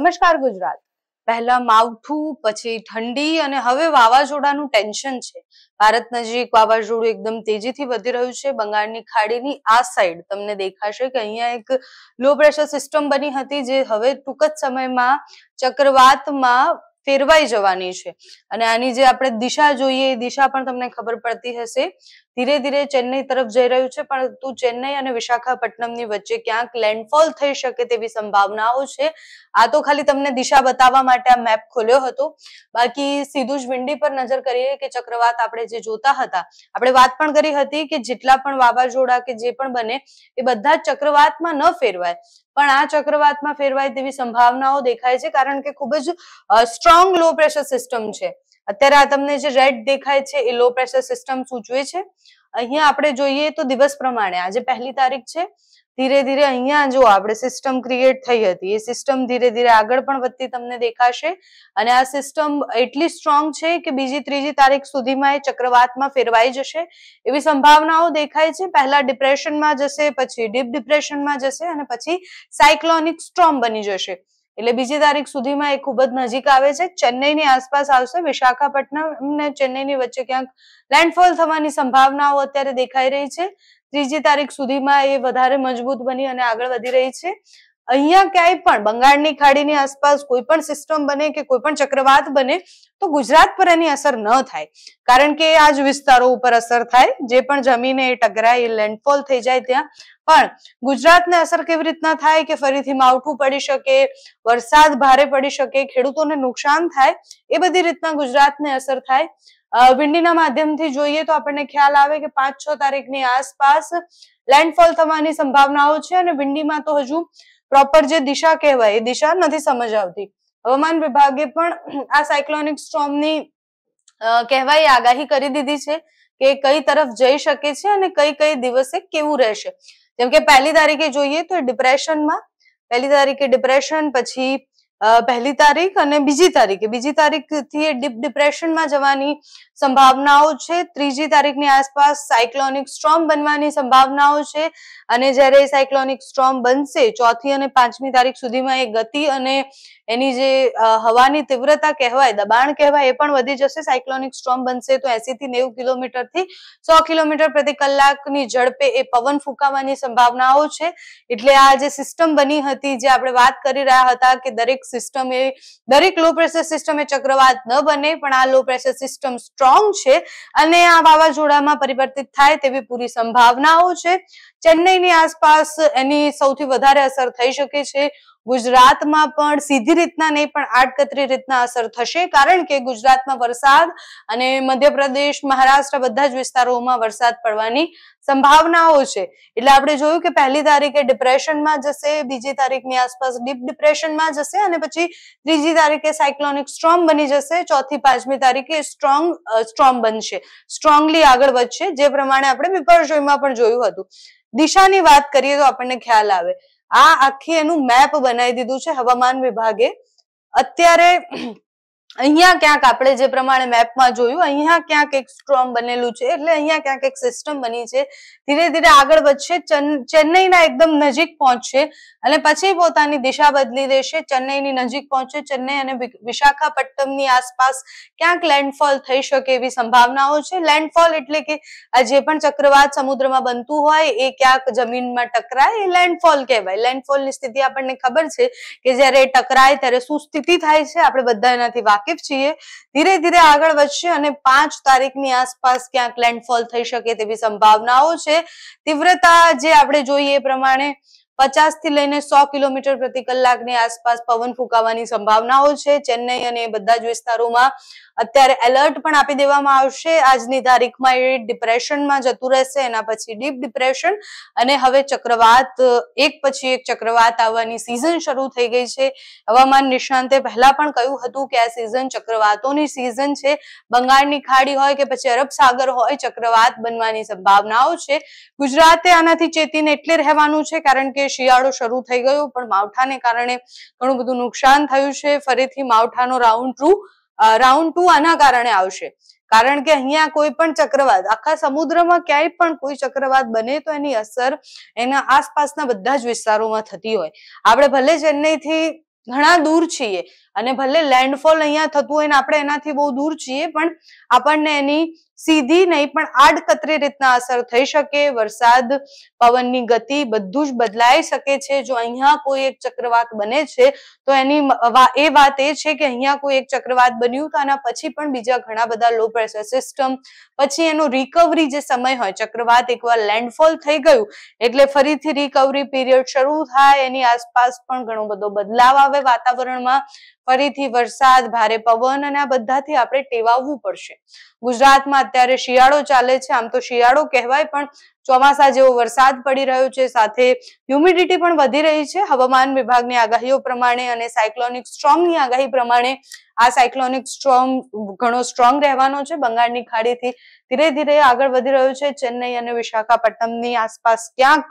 નમસ્કાર ગુજરાત પહેલા માવઠું પછી ઠંડી અને હવે વાવાઝોડાનું ટેન્શન છે ભારત નજીક વાવાઝોડું એકદમ તેજીથી વધી રહ્યું છે બંગાળની ખાડીની આ સાઈડ તમને દેખાશે કે અહીંયા એક લો પ્રેશર સિસ્ટમ બની હતી જે હવે ટૂંક જ સમયમાં ચક્રવાતમાં ફેરવાઈ જવાની છે અને આની જે આપણે દિશા જોઈએ એ દિશા પણ તમને ખબર પડતી હશે ધીરે ધીરે ચેન્નઈ તરફ જઈ રહ્યું છે પરંતુ ચેન્નઈ અને વિશાખાપટ્ટનમની વચ્ચે ક્યાંક લેન્ડફોલ થઈ શકે તેવી સંભાવનાઓ છે આ તો ખાલી તમને દિશા બતાવવા માટે આ મેપ ખોલ્યો હતો બાકી સીધું જ વિંડી પર નજર કરીએ કે ચક્રવાત આપણે જે જોતા હતા આપણે વાત પણ કરી હતી કે જેટલા પણ વાવાઝોડા કે જે પણ બને એ બધા જ ચક્રવાતમાં ન ફેરવાય પણ આ ચક્રવાતમાં ફેરવાય તેવી સંભાવનાઓ દેખાય છે કારણ કે ખૂબ જ સ્ટ્રોંગ લો પ્રેશર સિસ્ટમ છે અત્યારે આ તમને જે રેડ દેખાય છે એ લો પ્રેશર સિસ્ટમ સૂચવે છે અહીંયા આપણે જોઈએ તો દિવસ પ્રમાણે આજે પહેલી તારીખ છે ધીરે ધીરે અહીંયા જો આપણે સિસ્ટમ ક્રિએટ થઈ હતી એ સિસ્ટમ ધીરે ધીરે આગળ પણ વધતી તમને દેખાશે અને આ સિસ્ટમ એટલી સ્ટ્રોંગ છે કે બીજી ત્રીજી તારીખ સુધીમાં એ ચક્રવાતમાં ફેરવાઈ જશે એવી સંભાવનાઓ દેખાય છે પહેલા ડિપ્રેશનમાં જશે પછી ડીપ ડિપ્રેશનમાં જશે અને પછી સાયક્લોનિક સ્ટ્રોમ બની જશે એટલે બીજી તારીખ સુધીમાં એ ખૂબ જ નજીક આવે છે ચેન્નઈની આસપાસ આવશે વિશાખાપટ્ટનમ ને ચેન્નઈની વચ્ચે ક્યાંક લેન્ડફોલ થવાની સંભાવનાઓ અત્યારે દેખાઈ રહી છે ત્રીજી તારીખ સુધીમાં એ વધારે મજબૂત બની અને આગળ વધી રહી છે અહીંયા ક્યાંય પણ બંગાળની ખાડીની આસપાસ કોઈ પણ સિસ્ટમ બને કે કોઈ પણ ચક્રવાત બને તો ગુજરાત પર એની અસર ન થાય કારણ કે આ જ વિસ્તારો ઉપર અસર થાય જે પણ જમીને એ ટકરાય એ લેન્ડફોલ થઈ જાય ત્યાં પણ ગુજરાતને અસર કેવી રીતના થાય કે ફરીથી માવઠું પડી શકે વરસાદ ભારે પડી શકે ખેડૂતોને નુકસાન થાય એ બધી રીતના ગુજરાતને અસર થાય વિંડીના માધ્યમથી જોઈએ તો આપણને ખ્યાલ આવે કે પાંચ છ તારીખની આસપાસ લેન્ડફોલ થવાની સંભાવનાઓ છે અને વિંડીમાં તો હજુ પ્રોપર જે દિશા કહેવાય એ દિશા નથી સમજ આવતી હવામાન વિભાગે પણ આ સાયક્લોનિક સ્ટ્રોમની કહેવાય આગાહી કરી દીધી છે કે કઈ તરફ જઈ શકે છે અને કઈ કઈ દિવસે કેવું રહેશે જેમ કે પહેલી તારીખે જોઈએ તો ડિપ્રેશનમાં પહેલી તારીખે ડિપ્રેશન પછી પહેલી તારીખ અને બીજી તારીખે બીજી તારીખથી એ ડીપ ડિપ્રેશનમાં જવાની સંભાવનાઓ છે ત્રીજી તારીખની આસપાસ સાયક્લોનિક સ્ટ્રોમ બનવાની સંભાવનાઓ છે અને જ્યારે સાયક્લોનિક સ્ટ્રોમ બનશે ચોથી અને પાંચમી તારીખ સુધીમાં એ ગતિ અને એની જે હવાની તીવ્રતા કહેવાય દબાણ કહેવાય એ પણ વધી જશે સાયક્લોનિક સ્ટ્રોમ બનશે તો એસી થી નેવું કિલોમીટરથી સો કિલોમીટર પ્રતિ કલાકની ઝડપે એ પવન ફૂંકાવાની સંભાવનાઓ છે એટલે આ જે સિસ્ટમ બની હતી જે આપણે વાત કરી રહ્યા હતા કે દરેક સિસ્ટમ એ દરેક લો પ્રેશર સિસ્ટમ એ ચક્રવાત ન બને પણ આ low pressure system strong strong છે અને આ વાવાઝોડામાં પરિવર્તિત થાય તેવી પૂરી સંભાવનાઓ છે ચેન્નઈની આસપાસ એની સૌથી વધારે અસર થઈ શકે છે ગુજરાતમાં પણ સીધી રીતના નહીં પણ આડકતરી રીતના અસર થશે કારણ કે ગુજરાતમાં વરસાદ અને મધ્યપ્રદેશ મહારાષ્ટ્ર બધા જ વિસ્તારોમાં વરસાદ પડવાની સંભાવનાઓ છે એટલે આપણે જોયું કે પહેલી તારીખે ડિપ્રેશનમાં જશે બીજી તારીખની આસપાસ ડીપ ડિપ્રેશનમાં જશે અને પછી ત્રીજી તારીખે સાયક્લોનિક સ્ટ્રોંગ બની જશે ચોથી પાંચમી તારીખે સ્ટ્રોંગ સ્ટ્રોંગ બનશે સ્ટ્રોંગલી આગળ વધશે જે પ્રમાણે આપણે વિપર્જોયમાં પણ જોયું હતું દિશાની વાત કરીએ તો આપણને ખ્યાલ આવે આ આખી એનું મેપ બનાવી દીધું છે હવામાન વિભાગે અત્યારે અહીંયા ક્યાંક આપણે જે પ્રમાણે મેપમાં જોયું અહીંયા ક્યાંક એક સ્ટ્રોમ બનેલું છે એટલે અહીંયા ક્યાંક એક સિસ્ટમ બની છે ધીરે ધીરે આગળ વધશે ચેન્નઈના એકદમ નજીક પહોંચશે અને પછી પોતાની દિશા બદલી દેશે ચેન્નઈની નજીક પહોંચશે ચેન્નઈ અને વિશાખાપટ્ટનમની આસપાસ ક્યાંક લેન્ડફોલ થઈ શકે એવી સંભાવનાઓ છે લેન્ડફોલ એટલે કે આ જે પણ ચક્રવાત સમુદ્રમાં બનતું હોય એ ક્યાંક જમીનમાં ટકરાય એ લેન્ડફોલ કહેવાય લેન્ડફોલની સ્થિતિ આપણને ખબર છે કે જ્યારે ટકરાય ત્યારે શું સ્થિતિ થાય છે આપણે બધા એનાથી વાકેફ વાકેફ છીએ ધીરે ધીરે આગળ વધશે અને પાંચ તારીખની આસપાસ ક્યાંક લેન્ડફોલ થઈ શકે તેવી સંભાવનાઓ છે તીવ્રતા જે આપણે જોઈએ એ પ્રમાણે પચાસ થી લઈને સો કિલોમીટર પ્રતિ કલાકની આસપાસ પવન ફૂંકાવાની સંભાવનાઓ છે ચેન્નઈ અને બધા જ વિસ્તારોમાં અત્યારે એલર્ટ પણ આપી દેવામાં આવશે આજની તારીખમાં એ ડિપ્રેશનમાં જતું રહેશે એના પછી ડીપ ડિપ્રેશન અને હવે ચક્રવાત એક પછી એક ચક્રવાત આવવાની સિઝન શરૂ થઈ ગઈ છે હવામાન નિષ્ણાંતે પહેલા પણ કહ્યું હતું કે આ સિઝન ચક્રવાતોની સિઝન છે બંગાળની ખાડી હોય કે પછી અરબ સાગર હોય ચક્રવાત બનવાની સંભાવનાઓ છે ગુજરાતે આનાથી ચેતીને એટલે રહેવાનું છે કારણ કે શિયાળો શરૂ થઈ ગયો પણ માવઠાને કારણે ઘણું બધું નુકસાન થયું છે ફરીથી માવઠાનો રાઉન્ડ ટુ રાઉન્ડ ટુ આના કારણે આવશે કારણ કે અહીંયા કોઈ પણ ચક્રવાત આખા સમુદ્રમાં ક્યાંય પણ કોઈ ચક્રવાત બને તો એની અસર એના આસપાસના બધા જ વિસ્તારોમાં થતી હોય આપણે ભલે ચેન્નઈથી ઘણા દૂર છીએ અને ભલે લેન્ડફોલ અહીંયા થતું હોય ને આપણે એનાથી બહુ દૂર છીએ પણ આપણને એની સીધી નહીં પણ આડકતરી રીતના અસર થઈ શકે વરસાદ પવનની ગતિ બધું જ બદલાઈ શકે છે જો અહીંયા કોઈ એક ચક્રવાત બને છે તો એની એ વાત એ છે કે અહીંયા કોઈ એક ચક્રવાત બન્યું તો આના પછી પણ બીજા ઘણા બધા લો પ્રેશર સિસ્ટમ પછી એનું રિકવરી જે સમય હોય ચક્રવાત એકવાર લેન્ડફોલ થઈ ગયું એટલે ફરીથી રિકવરી પીરિયડ શરૂ થાય એની આસપાસ પણ ઘણો બધો બદલાવ આવે વાતાવરણમાં ફરીથી વરસાદ ભારે પવન અને આ બધાથી આપણે ટેવાવવું પડશે ગુજરાતમાં અત્યારે શિયાળો ચાલે છે આમ તો શિયાળો કહેવાય પણ ચોમાસા જેવો વરસાદ પડી રહ્યો છે સાથે હ્યુમિડિટી પણ વધી રહી છે હવામાન વિભાગની આગાહીઓ પ્રમાણે અને સાયક્લોનિક સ્ટ્રોંગની આગાહી પ્રમાણે આ સાયક્લોનિક સ્ટ્રોંગ ઘણો સ્ટ્રોંગ રહેવાનો છે બંગાળની ખાડીથી ધીરે ધીરે આગળ વધી રહ્યો છે ચેન્નઈ અને વિશાખાપટ્ટનમની આસપાસ ક્યાંક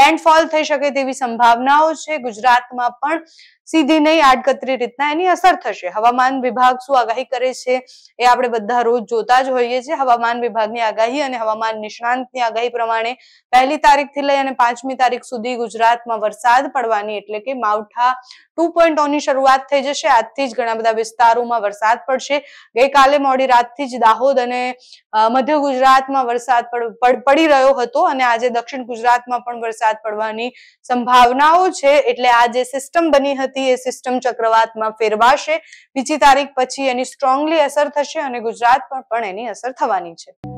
લેન્ડફોલ થઈ શકે તેવી સંભાવનાઓ છે ગુજરાતમાં પણ સીધી નહીં આડકતરી રીતના એની અસર થશે હવામાન વિભાગ શું આગાહી કરે છે એ આપણે બધા રોજ જોતા જ હોઈએ છીએ હવામાન વિભાગની આગાહી અને હવામાન નિષ્ણાંતની આગાહી પ્રમાણે પ્રમાણે પહેલી થી લઈ અને પાંચમી તારીખ સુધી ગુજરાતમાં વરસાદ પડવાની એટલે કે માવઠા ટુ પોઈન્ટ ઓની શરૂઆત થઈ જશે આજથી જ ઘણા બધા વિસ્તારોમાં વરસાદ પડશે ગઈકાલે મોડી રાતથી જ દાહોદ અને મધ્ય ગુજરાતમાં વરસાદ પડી રહ્યો હતો અને આજે દક્ષિણ ગુજરાતમાં પણ વરસાદ પડવાની સંભાવનાઓ છે એટલે આ જે સિસ્ટમ બની હતી એ સિસ્ટમ ચક્રવાતમાં ફેરવાશે બીજી તારીખ પછી એની સ્ટ્રોંગલી અસર થશે અને ગુજરાત પર પણ એની અસર થવાની છે